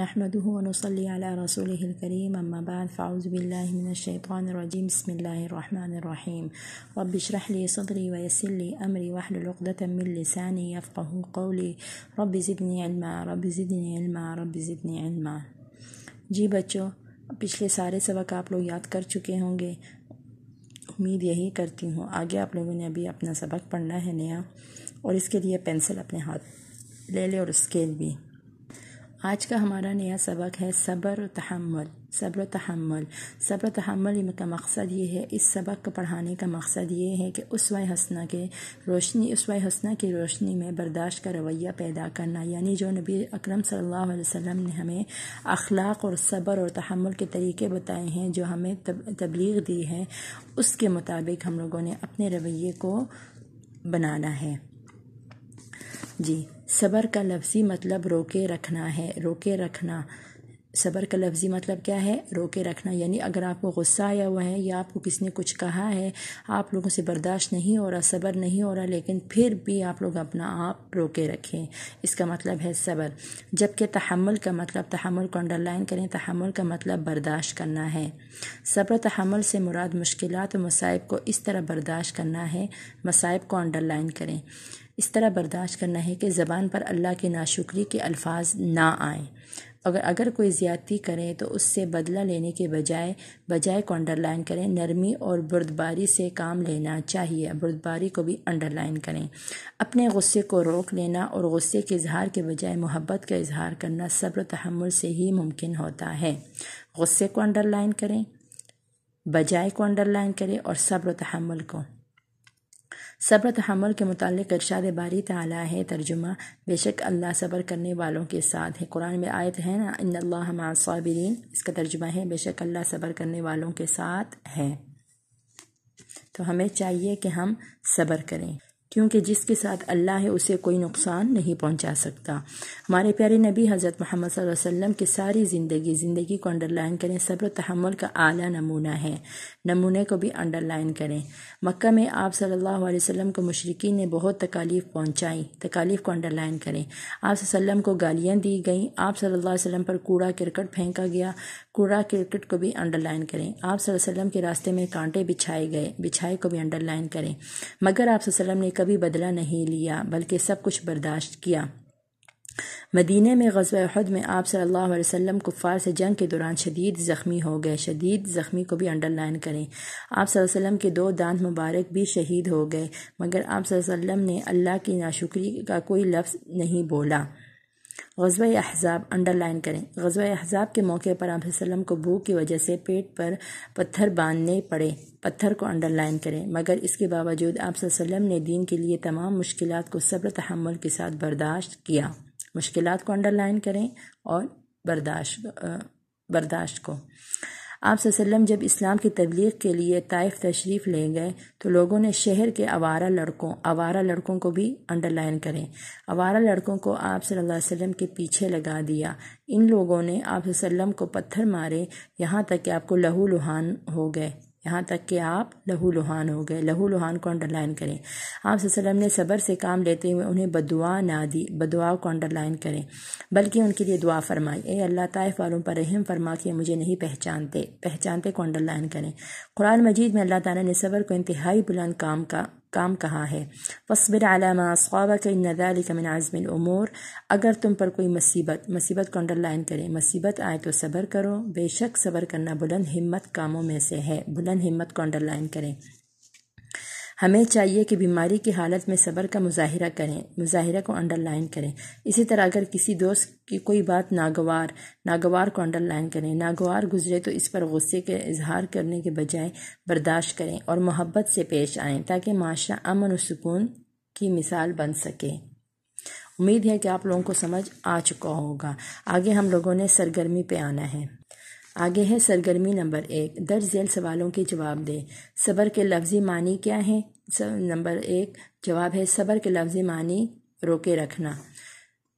نحمده ونصلي على رسوله الكريم أما بعد فأعوذ بالله من الشيطان الرجيم بسم الله الرحمن الرحيم رب اشرح لي صدري ويسر لي أمري واحلل عقدة من لساني يفقه قولي رب زدني علما رب زدني علما رب زدني علما जी बच्चों पिछले सारे सबक आप लोग याद कर चुके होंगे उम्मीद यही करती हूँ आगे आप लोगों ने अभी अपना सबक पढ़ना है नया और इसके लिए पेंसिल अपने हाथ ले ले और स्केल भी आज का हमारा नया सबक है सब्र तहमल सब्र तहमल सब्र तहमल का मकसद ये है इस सबक को पढ़ाने का मकसद ये है कि उस हसना के रोशनी उस हसना की रोशनी में बर्दाश्त का रवैया पैदा करना यानी जो नबी अकरम सल्लल्लाहु अलैहि वसल्लम ने हमें अखलाक और सब्र और तहमल के तरीके बताए हैं जो हमें तब, तबलीग दी है उसके मुताबिक हम लोगों ने अपने रवैये को बनाना है जी सबर का लफ्ज़ी मतलब रोके रखना है रोके रखना सबर का लफ्ज़ी मतलब क्या है रोके रखना यानी अगर आपको गुस्सा आया हुआ है या आपको किसी ने कुछ कहा है आप लोगों से बर्दाश्त नहीं हो रहा सबर नहीं हो रहा लेकिन फिर भी आप लोग अपना आप रोके रखें इसका मतलब है सबर जबकि तहमल का मतलब तहमल को अंडरलाइन करें तहमल का मतलब बर्दाश्त करना है सब्र तहमल से मुराद मुश्किल और मसाइब को इस तरह बर्दाश्त करना है मसाइब को अंडरलाइन करें इस तरह बर्दाश्त करना है कि ज़बान पर अल्लाह की नाशुक्री के अल्फाज ना आएँ अगर अगर कोई ज़्यादती करें तो उससे बदला लेने के बजाय बजाय को अंडरलाइन करें नरमी और बुरदबारी से काम लेना चाहिए बुरदबारी को भी अंडरलाइन करें अपने गुस्से को रोक लेना और गुस्से के इजहार के बजाय मोहब्बत का इजहार करना सब्र तहमुल से ही मुमकिन होता है गुस्से को अंडरलाइन करें बजाय को अंडरलाइन करें और सब्र तहमुल को सब्र तहमल के मुतालिक इरशाद बारी ताला है तर्जुमा बेशक अल्लाह सब्र करने वालों के साथ है कुरान में आयत है ना इन अल्लाह इसका तर्जुमा है बेशक अल्लाह सब्र करने वालों के साथ है तो हमें चाहिए कि हम सब्र करें क्योंकि जिसके साथ अल्लाह है उसे कोई नुकसान नहीं पहुंचा सकता हमारे प्यारे नबी हज़रत मोहम्मद वसल्लम की सारी ज़िंदगी ज़िंदगी को अंडरलाइन करें सब्र तहमल का आला नमूना है नमूने को भी अंडरलाइन करें मक्का में आप सल्लल्लाहु अलैहि वसल्लम को मशरकिन ने बहुत तकालीफ पहुंचाई तकालीफ को अंडरलाइन करें आप वसल्लम को गालियाँ दी गई आप सल्ला वसम पर कूड़ा क्रिकट फेंका गया कूड़ा क्रिकट को भी अंडरलाइन करें आप वसल्लम के रास्ते में कांटे बिछाए गए बिछाए को भी अंडरलाइन करें मगर आप ने कभी बदला नहीं लिया बल्कि सब कुछ बर्दाश्त किया मदीने में अहद में आप सल्लल्लाहु अलैहि वसल्लम कुफ़ार से जंग के दौरान शदीद ज़ख्मी हो गए शदीद ज़ख्मी को भी अंडरलाइन करें आप वसल्लम के दो दांत मुबारक भी शहीद हो गए मगर आप वसल्लम ने अल्लाह की नाशुक्री का कोई लफ्ज़ नहीं बोला गजब अहजाब अंडरलाइन करें गजब अहजाब के मौके पर आप को भूख की वजह से पेट पर पत्थर बांधने पड़े पत्थर को अंडरलाइन करें मगर इसके बावजूद आप ने दीन के लिए तमाम मुश्किल को सब्र तहमल के साथ बर्दाश्त किया मुश्किल को अंडरलाइन करें और बर्दाश्त बर्दाश्त को आप जब इस्लाम की तबलीग के लिए ताइफ तशरीफ़ ले गए तो लोगों ने शहर के आवारा लड़कों आवारा लड़कों को भी अंडरलाइन करें आवारा लड़कों को आप सल्लल्लाहु अलैहि वसल्लम के पीछे लगा दिया इन लोगों ने आप को पत्थर मारे यहाँ तक कि आपको लहू लुहान हो गए यहाँ तक कि आप लहू लुहान हो गए लहू लुहान को अंडरलाइन करें आप सल्लम ने सबर से काम लेते हुए उन्हें बदुआ ना दी बदुआ को अंडरलाइन करें बल्कि उनके लिए दुआ फरमाई ए अल्लाह ताइफ वालों पर रहम फरमा के मुझे नहीं पहचानते पहचानते को अंडरलाइन करें कुरान मजीद में अल्लाह ताला ने सबर को इंतहाई बुलंद काम का काम कहाँ है वसबिर अलामा स्वाबा का इन नदाली उमूर अगर तुम पर कोई मुसीबत मुसीबत को अंडरलाइन करें मुसीबत आए तो सब्र करो बेशक सब्र करना बुलंद हिम्मत कामों में से है बुलंद हिम्मत को अंडरलाइन करें हमें चाहिए कि बीमारी की हालत में सब्र का मुजाहरा करें मुजाहरा को अंडरलाइन करें इसी तरह अगर किसी दोस्त की कोई बात नागवार नागवार को अंडरलाइन करें नागवार गुजरे तो इस पर गुस्से के इजहार करने के बजाय बर्दाश्त करें और मोहब्बत से पेश आएं ताकि माशा अमन और सुकून की मिसाल बन सके उम्मीद है कि आप लोगों को समझ आ चुका होगा आगे हम लोगों ने सरगर्मी पे आना है आगे है सरगर्मी नंबर एक दर्ज झेल सवालों के जवाब दें सबर के लफ्ज़ी मानी क्या है नंबर एक जवाब है सबर के लफ्ज़ी मानी रोके रखना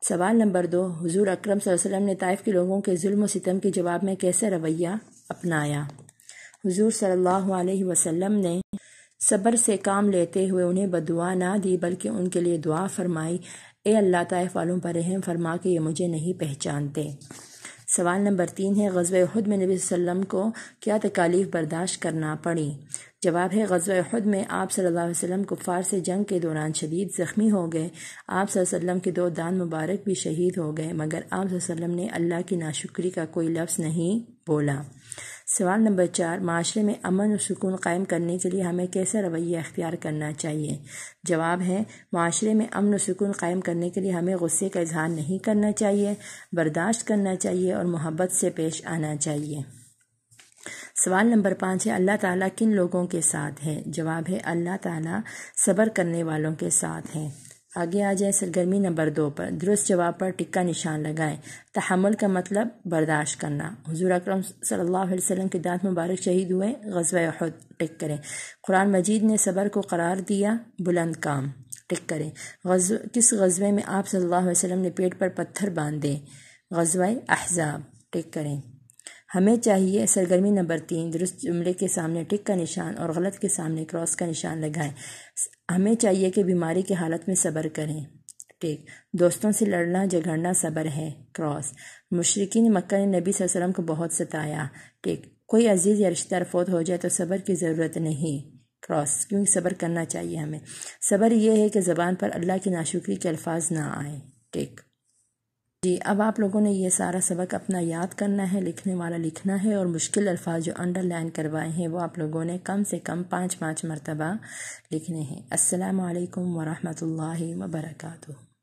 सवाल नंबर दो हजूर अक्रम वसल्लम ने ताइफ के लोगों के जुल्म सितम के जवाब में कैसे रवैया अपनाया हजूर अलैहि वसल्लम ने सबर से काम लेते हुए उन्हें बदुआ ना दी बल्कि उनके लिए दुआ फरमाई ए अल्लाह ताइफ वालों पर रहम फरमा के ये मुझे नहीं पहचानते सवाल नंबर तीन है गजब खुद में नबी वसम को क्या तकालीफ बर्दाश्त करना पड़ी जवाब है गजब खुद में आप सल्लल्लाहु अलैहि वसल्लम कुफ़ार से जंग के दौरान शदीद ज़ख्मी हो गए आप वसल्लम के दो दान मुबारक भी शहीद हो गए मगर आप वसल्लम ने अल्लाह की नाशुक्री का कोई लफ्ज़ नहीं बोला सवाल नंबर चार माशरे में अमन और सुकून कायम करने के लिए हमें कैसा रवैया अख्तियार करना चाहिए जवाब है माशरे में अमन और सुकून कायम करने के लिए हमें गुस्से का इजहार नहीं करना चाहिए बर्दाश्त करना चाहिए और मोहब्बत से पेश आना चाहिए सवाल नंबर पाँच है अल्लाह ताला किन लोगों के साथ है जवाब है अल्लाह ताला सब्र करने वालों के साथ है आगे आ जाए सरगर्मी नंबर दो पर दुरुस्त जवाब पर टिक्का निशान लगाएं तहमुल का मतलब बर्दाश्त करना हजूर अक्रम सल्लल्लाहु अलैहि वसल्लम के दांत मुबारक शहीद हुए गजब टिक करें कुरान मजीद ने सबर को करार दिया बुलंद काम टिक करें गज किस गजबे में आप सल्लल्लाहु अलैहि वसल्लम ने पेट पर पत्थर बांधे दें अहजाब टिक करें हमें चाहिए सरगर्मी नंबर तीन दुरुस्त जुमले के सामने टिक का निशान और गलत के सामने क्रॉस का निशान लगाएं हमें चाहिए कि बीमारी की हालत में सब्र करें टेक दोस्तों से लड़ना झगड़ना सब्र है क्रॉस मुशरकिन मक्का ने नबी वसल्लम को बहुत सताया टेक कोई अजीज़ या रिश्तेदार फोत हो जाए तो सब्र की ज़रूरत नहीं क्रॉस क्योंकि सब्र करना चाहिए हमें सब्र यह है कि ज़बान पर अल्लाह की नाशुक्री के अल्फाज ना आए टेक जी अब आप लोगों ने ये सारा सबक अपना याद करना है लिखने वाला लिखना है और मुश्किल अल्फाज जो अंडरलाइन करवाए हैं वो आप लोगों ने कम से कम पाँच पाँच मरतबा लिखने हैं असलकम वरहमल वर्का